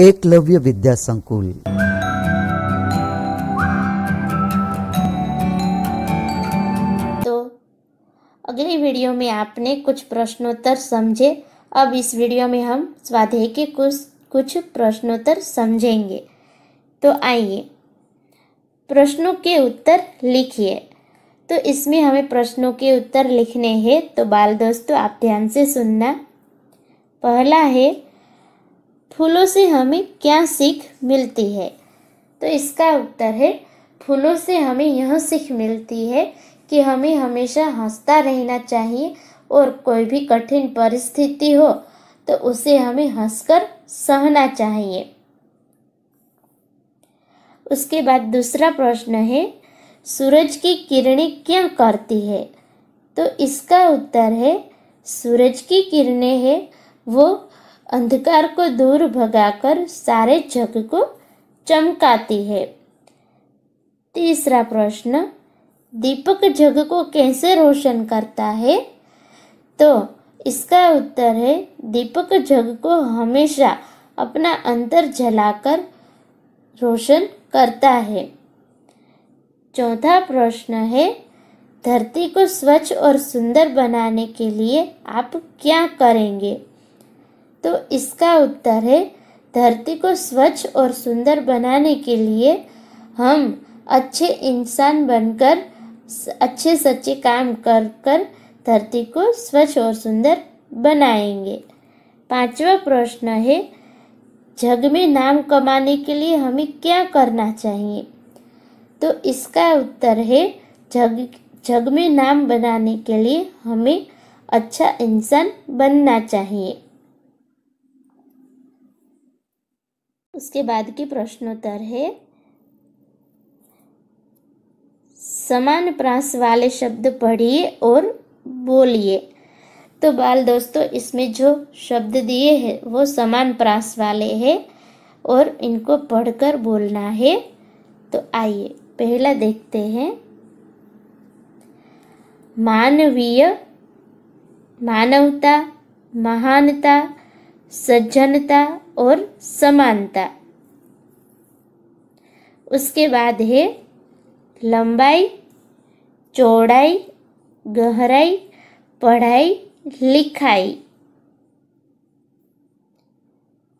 एकलव्य विद्या संकुल तो अगली वीडियो में आपने कुछ प्रश्नोत्तर समझे अब इस वीडियो में हम स्वाध्याय के कुछ कुछ प्रश्नोत्तर समझेंगे तो आइए प्रश्नों के उत्तर लिखिए तो इसमें हमें प्रश्नों के उत्तर लिखने हैं तो बाल दोस्तों आप ध्यान से सुनना पहला है फूलों से हमें क्या सीख मिलती है तो इसका उत्तर है फूलों से हमें यह सीख मिलती है कि हमें हमेशा हंसता रहना चाहिए और कोई भी कठिन परिस्थिति हो तो उसे हमें हंसकर सहना चाहिए उसके बाद दूसरा प्रश्न है सूरज की किरणें क्या करती है तो इसका उत्तर है सूरज की किरणें है वो अंधकार को दूर भगाकर सारे जग को चमकाती है तीसरा प्रश्न दीपक जग को कैसे रोशन करता है तो इसका उत्तर है दीपक जग को हमेशा अपना अंतर जलाकर रोशन करता है चौथा प्रश्न है धरती को स्वच्छ और सुंदर बनाने के लिए आप क्या करेंगे तो इसका उत्तर है धरती को स्वच्छ और सुंदर बनाने के लिए हम अच्छे इंसान बनकर अच्छे सच्चे काम कर कर धरती को स्वच्छ और सुंदर बनाएंगे पांचवा प्रश्न है जग में नाम कमाने के लिए हमें क्या करना चाहिए तो इसका उत्तर है जग जग में नाम बनाने के लिए हमें अच्छा इंसान बनना चाहिए उसके बाद की प्रश्नोत्तर है समान प्रास वाले शब्द पढ़िए और बोलिए तो बाल दोस्तों इसमें जो शब्द दिए हैं वो समान प्रास वाले हैं और इनको पढ़कर बोलना है तो आइए पहला देखते हैं मानवीय मानवता महानता सज्जनता और समानता उसके बाद है लंबाई चौड़ाई गहराई पढ़ाई लिखाई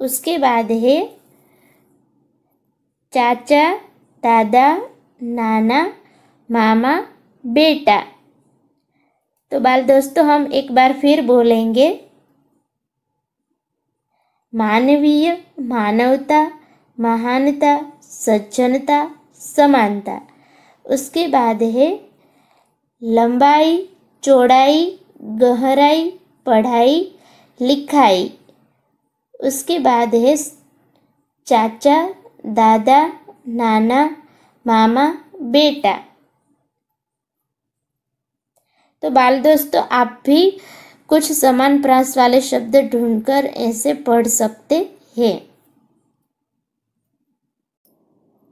उसके बाद है चाचा दादा नाना मामा बेटा तो बाल दोस्तों हम एक बार फिर बोलेंगे मानवीय मानवता महानता सज्जनता समानता उसके बाद है लंबाई चौड़ाई गहराई पढ़ाई लिखाई उसके बाद है चाचा दादा नाना मामा बेटा तो बाल दोस्तों आप भी कुछ समान प्रास वाले शब्द ढूंढकर ऐसे पढ़ सकते हैं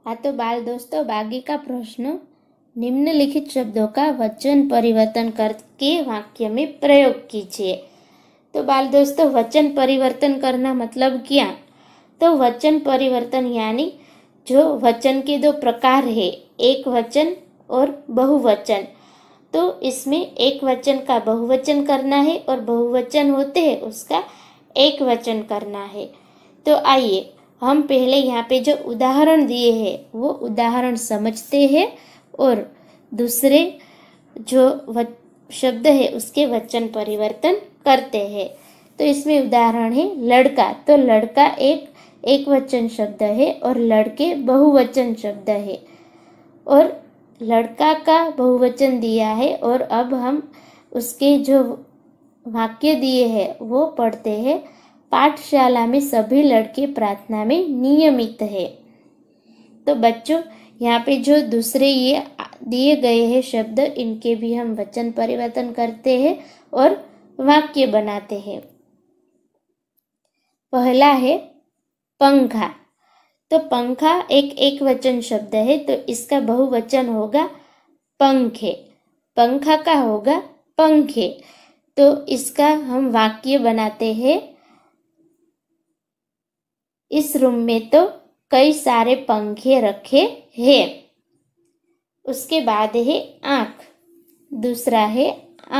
हाँ तो बाल दोस्तों बागी का प्रश्न निम्नलिखित शब्दों का वचन परिवर्तन करके वाक्य में प्रयोग कीजिए तो बाल दोस्तों वचन परिवर्तन करना मतलब क्या तो वचन परिवर्तन यानी जो वचन के दो प्रकार है एक वचन और बहुवचन तो इसमें एक वचन का बहुवचन करना है और बहुवचन होते हैं उसका एक वचन करना है तो आइए हम पहले यहाँ पे जो उदाहरण दिए हैं वो उदाहरण समझते हैं और दूसरे जो शब्द है उसके वचन परिवर्तन करते हैं तो इसमें उदाहरण है लड़का तो लड़का एक एक वचन शब्द है और लड़के बहुवचन शब्द है और लड़का का बहुवचन दिया है और अब हम उसके जो वाक्य दिए हैं वो पढ़ते हैं पाठशाला में सभी लड़के प्रार्थना में नियमित है तो बच्चों यहाँ पे जो दूसरे ये दिए गए हैं शब्द इनके भी हम वचन परिवर्तन करते हैं और वाक्य बनाते हैं पहला है पंखा तो पंखा एक एक वचन शब्द है तो इसका बहुवचन होगा पंखे पंखा का होगा पंखे तो इसका हम वाक्य बनाते हैं इस रूम में तो कई सारे पंखे रखे हैं उसके बाद है आँख दूसरा है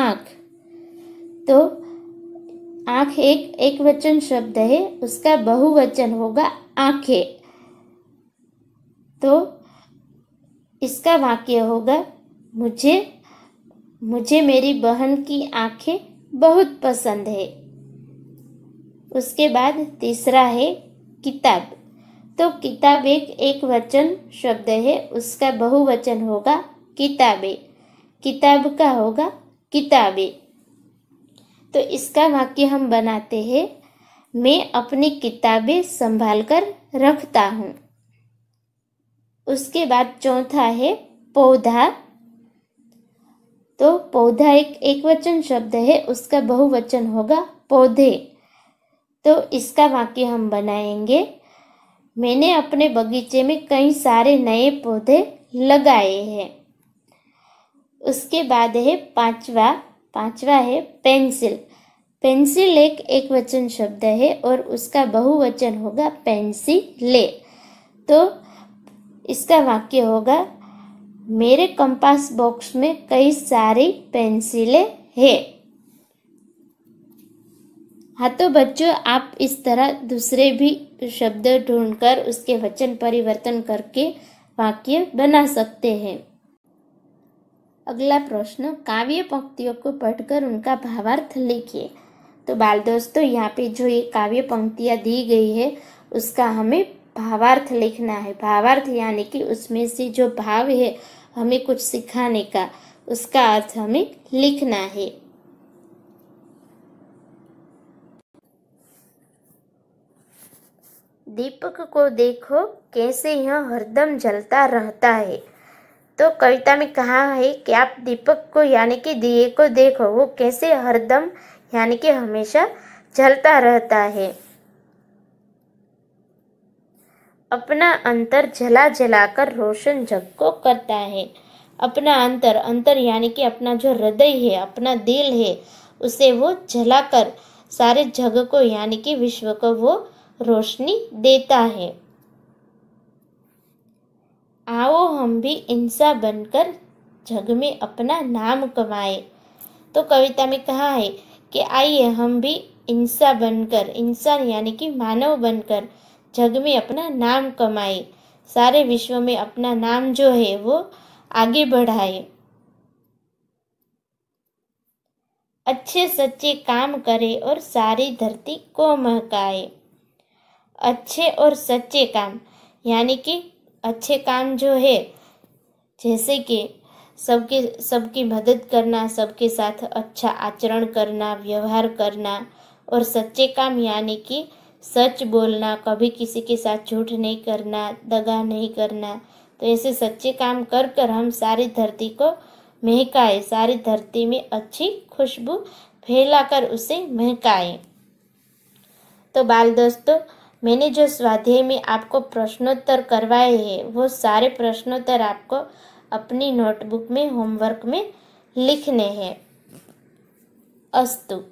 आँख तो आँख एक एक वचन शब्द है उसका बहुवचन होगा आँखें तो इसका वाक्य होगा मुझे मुझे मेरी बहन की आंखें बहुत पसंद है उसके बाद तीसरा है किताब तो किताब एक एक वचन शब्द है उसका बहुवचन होगा किताबें किताब का होगा किताबें तो इसका वाक्य हम बनाते हैं मैं अपनी किताबें संभाल कर रखता हूँ उसके बाद चौथा है पौधा तो पौधा एक एक वचन शब्द है उसका बहुवचन होगा पौधे तो इसका वाक्य हम बनाएंगे मैंने अपने बगीचे में कई सारे नए पौधे लगाए हैं उसके बाद है पांचवा पांचवा है पेंसिल पेंसिल एक एक वचन शब्द है और उसका बहुवचन होगा पेंसिले तो इसका वाक्य होगा मेरे कंपास बॉक्स में कई सारी पेंसिलें हैं हाँ तो बच्चों आप इस तरह दूसरे भी शब्द ढूंढकर उसके वचन परिवर्तन करके वाक्य बना सकते हैं अगला प्रश्न काव्य पंक्तियों को पढ़कर उनका भावार्थ लिखिए तो बाल दोस्तों यहाँ पे जो ये काव्य पंक्तियाँ दी गई है उसका हमें भावार्थ लिखना है भावार्थ यानी कि उसमें से जो भाव है हमें कुछ सिखाने का उसका अर्थ हमें लिखना है दीपक को देखो कैसे यह हरदम जलता रहता है तो कविता में कहा है कि आप दीपक को यानी कि दिए को देखो वो कैसे हरदम यानी कि हमेशा जलता रहता है अपना अंतर जला जला कर रोशन जग को करता है अपना अंतर अंतर यानी कि अपना जो हृदय है अपना दिल है उसे वो जला कर सारे जग को यानी कि विश्व को वो रोशनी देता है आओ हम भी इंसा बनकर जग में अपना नाम कमाए तो कविता में कहा है कि आइए हम भी इंसा बनकर इंसान यानी कि मानव बनकर जग में अपना नाम कमाए सारे विश्व में अपना नाम जो है वो आगे बढ़ाए अच्छे सच्चे काम करे और सारी धरती को महकाए अच्छे और सच्चे काम यानी कि अच्छे काम जो है जैसे कि सबके सबकी मदद करना सबके साथ अच्छा आचरण करना व्यवहार करना और सच्चे काम यानी कि सच बोलना कभी किसी के साथ झूठ नहीं करना दगा नहीं करना तो ऐसे सच्चे काम कर कर हम सारी धरती को महकाए सारी धरती में अच्छी खुशबू फैला कर उसे महकाए तो बाल दोस्तों मैंने जो स्वाध्याय में आपको प्रश्नोत्तर करवाए हैं वो सारे प्रश्नोत्तर आपको अपनी नोटबुक में होमवर्क में लिखने हैं अस्तु